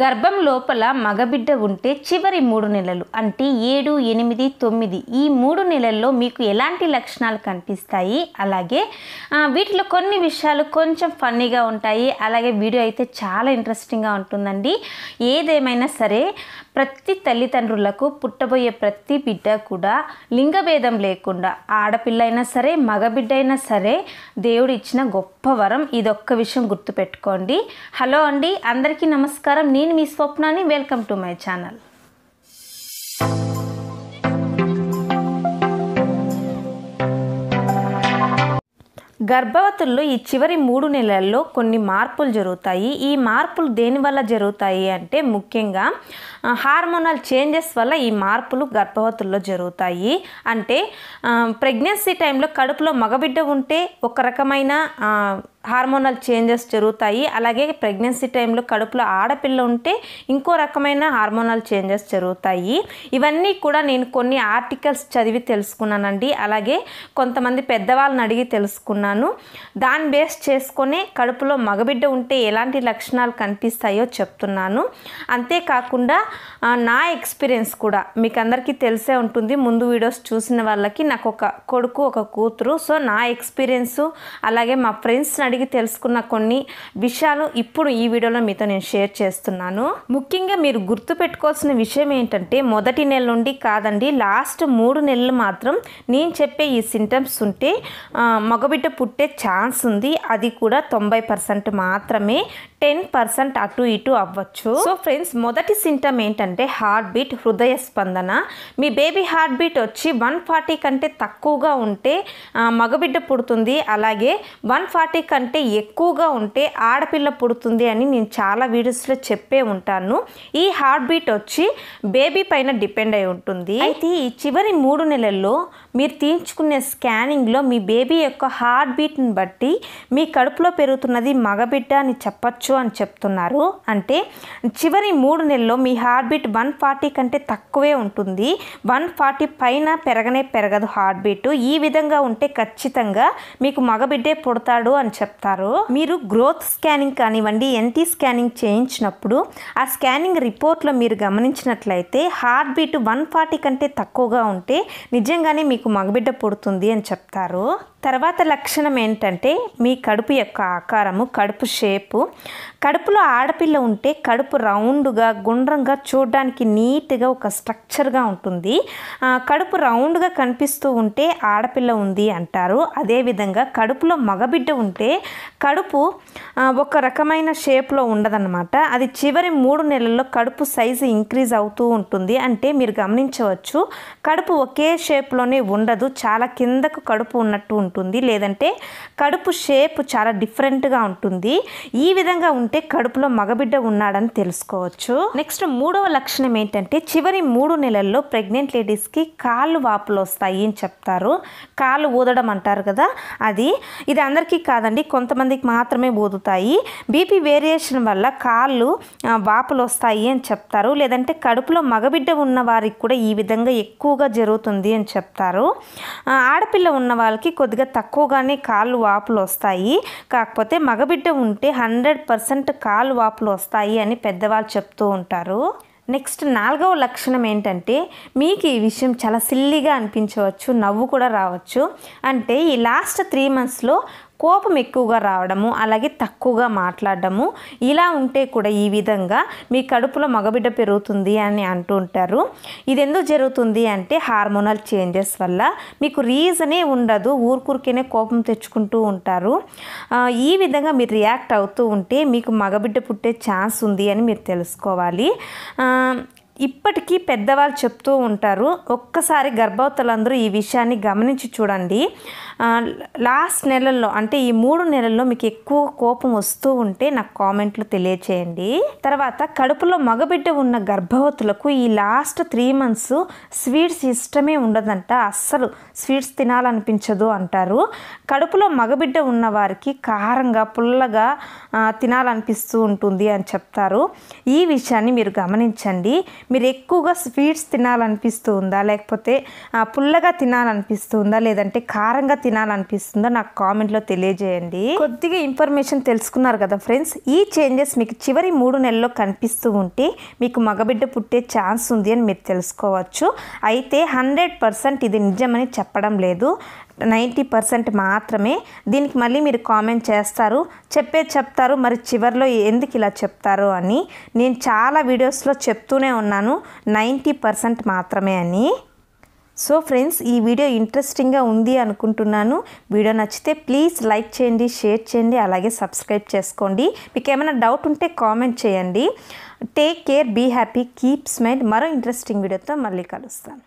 గర్భం లోపల మగబిడ్డ ఉంటే చివరి మూడు నెలలు అంటే ఏడు ఎనిమిది తొమ్మిది ఈ మూడు నెలల్లో మీకు ఎలాంటి లక్షణాలు కనిపిస్తాయి అలాగే వీటిలో కొన్ని విషయాలు కొంచెం ఫన్నీగా ఉంటాయి అలాగే వీడియో అయితే చాలా ఇంట్రెస్టింగ్గా ఉంటుందండి ఏదేమైనా సరే ప్రతి తల్లిదండ్రులకు పుట్టబోయే ప్రతి బిడ్డ కూడా లింగభేదం లేకుండా ఆడపిల్ల అయినా సరే మగబిడ్డ అయినా సరే దేవుడు ఇచ్చిన గొప్ప వరం ఇదొక్క విషయం గుర్తుపెట్టుకోండి హలో అండి అందరికీ నమస్కారం నేను మీ స్వప్నాన్ని వెల్కమ్ టు మై ఛానల్ గర్భవతుల్లో ఈ చివరి మూడు నెలల్లో కొన్ని మార్పులు జరుగుతాయి ఈ మార్పులు దేనివల్ల జరుగుతాయి అంటే ముఖ్యంగా హార్మోనల్ చేంజెస్ వల్ల ఈ మార్పులు గర్భవతుల్లో జరుగుతాయి అంటే ప్రెగ్నెన్సీ టైంలో కడుపులో మగబిడ్డ ఉంటే ఒక రకమైన హార్మోనల్ చేంజెస్ జరుగుతాయి అలాగే ప్రెగ్నెన్సీ టైంలో కడుపులో ఆడపిల్ల ఉంటే ఇంకో రకమైన హార్మోనల్ చేంజెస్ జరుగుతాయి ఇవన్నీ కూడా నేను కొన్ని ఆర్టికల్స్ చదివి తెలుసుకున్నానండి అలాగే కొంతమంది పెద్దవాళ్ళని అడిగి తెలుసుకున్నాను దాన్ని బేస్ చేసుకొని కడుపులో మగబిడ్డ ఉంటే ఎలాంటి లక్షణాలు కనిపిస్తాయో చెప్తున్నాను అంతేకాకుండా నా ఎక్స్పీరియన్స్ కూడా మీకు అందరికీ తెలిసే ఉంటుంది ముందు వీడియోస్ చూసిన వాళ్ళకి నాకు ఒక కొడుకు ఒక కూతురు సో నా ఎక్స్పీరియన్స్ అలాగే మా ఫ్రెండ్స్ అడిగి తెలుసుకున్న కొన్ని విషయాలు ఇప్పుడు ఈ వీడియోలో మీతో నేను షేర్ చేస్తున్నాను ముఖ్యంగా మీరు గుర్తుపెట్టుకోవాల్సిన విషయం ఏంటంటే మొదటి నెల నుండి కాదండి లాస్ట్ మూడు నెలలు మాత్రం నేను చెప్పే ఈ సింటమ్స్ ఉంటే మగబిడ్డ పుట్టే ఛాన్స్ ఉంది అది కూడా తొంభై పర్సెంట్ మాత్రమే టెన్ పర్సెంట్ అటు ఇటు అవ్వచ్చు సో ఫ్రెండ్స్ మొదటి సింటమ్ ఏంటంటే హార్ట్ బీట్ హృదయ స్పందన మీ బేబీ హార్ట్ బీట్ వచ్చి వన్ ఫార్టీ కంటే తక్కువగా ఉంటే మగబిడ్డ పుడుతుంది అలాగే వన్ ఫార్టీ కంటే ఎక్కువగా ఉంటే ఆడపిల్ల పుడుతుంది అని నేను చాలా వీడియోస్లో చెప్పే ఉంటాను ఈ హార్ట్ బీట్ వచ్చి బేబీ పైన డిపెండ్ అయి ఉంటుంది అయితే ఈ చివరి మూడు నెలల్లో మీరు తీయించుకునే స్కానింగ్లో మీ బేబీ యొక్క హార్ట్ బీట్ని బట్టి మీ కడుపులో పెరుగుతున్నది మగబిడ్డ అని చెప్పచ్చు అని చెప్తున్నారు అంటే చివరి మూడు నెలల్లో మీ హార్ట్ బీట్ వన్ ఫార్టీ కంటే తక్కువే ఉంటుంది వన్ ఫార్టీ పైన పెరగనే పెరగదు హార్ట్ బీట్ ఈ విధంగా ఉంటే ఖచ్చితంగా మీకు మగబిడ్డే పుడతాడు అని చెప్తారు మీరు గ్రోత్ స్కానింగ్ కానివ్వండి ఎన్టీ స్కానింగ్ చేయించినప్పుడు ఆ స్కానింగ్ రిపోర్ట్లో మీరు గమనించినట్లయితే హార్ట్ బీట్ వన్ ఫార్టీ కంటే తక్కువగా ఉంటే నిజంగానే మీకు మగబిడ్డ పుడుతుంది అని చెప్తారు తర్వాత లక్షణం ఏంటంటే మీ కడుపు యొక్క ఆకారము కడుపు షేపు కడుపులో ఆడపిల్ల ఉంటే కడుపు రౌండ్గా గుండ్రంగా చూడడానికి నీట్గా ఒక స్ట్రక్చర్గా ఉంటుంది కడుపు రౌండ్గా కనిపిస్తూ ఉంటే ఆడపిల్ల ఉంది అంటారు అదేవిధంగా కడుపులో మగబిడ్డ ఉంటే కడుపు ఒక రకమైన షేప్లో ఉండదన్నమాట అది చివరి మూడు నెలల్లో కడుపు సైజు ఇంక్రీజ్ అవుతూ ఉంటుంది అంటే మీరు గమనించవచ్చు కడుపు ఒకే షేప్లోనే ఉండదు చాలా కిందకు కడుపు ఉన్నట్టు ఉంటుంది లేదంటే కడుపు షేప్ చాలా డిఫరెంట్గా ఉంటుంది ఈ విధంగా దూరంగా ఉంటే కడుపులో మగబిడ్డ ఉన్నాడని తెలుసుకోవచ్చు నెక్స్ట్ మూడవ లక్షణం ఏంటంటే చివరి మూడు నెలల్లో ప్రెగ్నెంట్ లేడీస్కి కాళ్ళు వాపులు వస్తాయి అని చెప్తారు కాళ్ళు ఊదడం అంటారు కదా అది ఇది అందరికీ కాదండి కొంతమందికి మాత్రమే ఊదుతాయి బీపీ వేరియేషన్ వల్ల కాళ్ళు వాపులు వస్తాయి అని చెప్తారు లేదంటే కడుపులో మగబిడ్డ ఉన్న వారికి కూడా ఈ విధంగా ఎక్కువగా జరుగుతుంది అని చెప్తారు ఆడపిల్ల ఉన్న వాళ్ళకి కొద్దిగా తక్కువగానే కాళ్ళు వాపులు వస్తాయి కాకపోతే మగబిడ్డ ఉంటే హండ్రెడ్ పర్సెంట్ కాలు వాపులు వస్తాయి అని పెద్దవాళ్ళు చెప్తూ ఉంటారు నెక్స్ట్ నాలుగవ లక్షణం ఏంటంటే మీకు ఈ విషయం చాలా సిల్లీగా అనిపించవచ్చు నవ్వు కూడా రావచ్చు అంటే ఈ లాస్ట్ త్రీ మంత్స్లో కోపం ఎక్కువగా రావడము అలాగే తక్కువగా మాట్లాడడము ఇలా ఉంటే కూడా ఈ విధంగా మీ కడుపులో మగబిడ్డ పెరుగుతుంది అని అంటూ ఉంటారు ఇది ఎందుకు జరుగుతుంది అంటే హార్మోనల్ చేంజెస్ వల్ల మీకు రీజనే ఉండదు ఊరుకూరికేనే కోపం తెచ్చుకుంటూ ఉంటారు ఈ విధంగా మీరు రియాక్ట్ అవుతూ ఉంటే మీకు మగబిడ్డ పుట్టే ఛాన్స్ ఉంది అని మీరు తెలుసుకోవాలి ఇప్పటికీ పెద్దవాళ్ళు చెప్తూ ఉంటారు ఒక్కసారి గర్భవతులందరూ ఈ విషయాన్ని గమనించి చూడండి లాస్ట్ నెలల్లో అంటే ఈ మూడు నెలల్లో మీకు ఎక్కువ కోపం వస్తూ ఉంటే నాకు కామెంట్లు తెలియచేయండి తర్వాత కడుపులో మగబిడ్డ ఉన్న గర్భవతులకు ఈ లాస్ట్ త్రీ మంత్స్ స్వీట్స్ ఇష్టమే ఉండదంట అస్సలు స్వీట్స్ తినాలనిపించదు అంటారు కడుపులో మగబిడ్డ ఉన్న వారికి కారంగా పుల్లగా తినాలనిపిస్తూ ఉంటుంది అని చెప్తారు ఈ విషయాన్ని మీరు గమనించండి మీరు ఎక్కువగా స్వీట్స్ తినాలనిపిస్తుందా లేకపోతే పుల్లగా తినాలనిపిస్తుందా లేదంటే కారంగా తినాలనిపిస్తుందా నాకు కామెంట్లో తెలియజేయండి కొద్దిగా ఇన్ఫర్మేషన్ తెలుసుకున్నారు కదా ఫ్రెండ్స్ ఈ చేంజెస్ మీకు చివరి మూడు నెలల్లో కనిపిస్తూ ఉంటే మీకు మగబిడ్డ పుట్టే ఛాన్స్ ఉంది అని మీరు తెలుసుకోవచ్చు అయితే హండ్రెడ్ పర్సెంట్ ఇది నిజమని చెప్పడం లేదు నైంటీ పర్సెంట్ మాత్రమే దీనికి మళ్ళీ మీరు కామెంట్ చేస్తారు చెప్పే చెప్తారు మరి చివరిలో ఎందుకు ఇలా చెప్తారు అని నేను చాలా వీడియోస్లో చెప్తూనే ఉన్నాను నైంటీ పర్సెంట్ మాత్రమే అని సో ఫ్రెండ్స్ ఈ వీడియో ఇంట్రెస్టింగ్గా ఉంది అనుకుంటున్నాను వీడియో నచ్చితే ప్లీజ్ లైక్ చేయండి షేర్ చేయండి అలాగే సబ్స్క్రైబ్ చేసుకోండి మీకు ఏమైనా డౌట్ ఉంటే కామెంట్ చేయండి take care be happy keep smile మరో ఇంట్రెస్టింగ్ వీడియోతో మళ్ళీ కలుస్తాను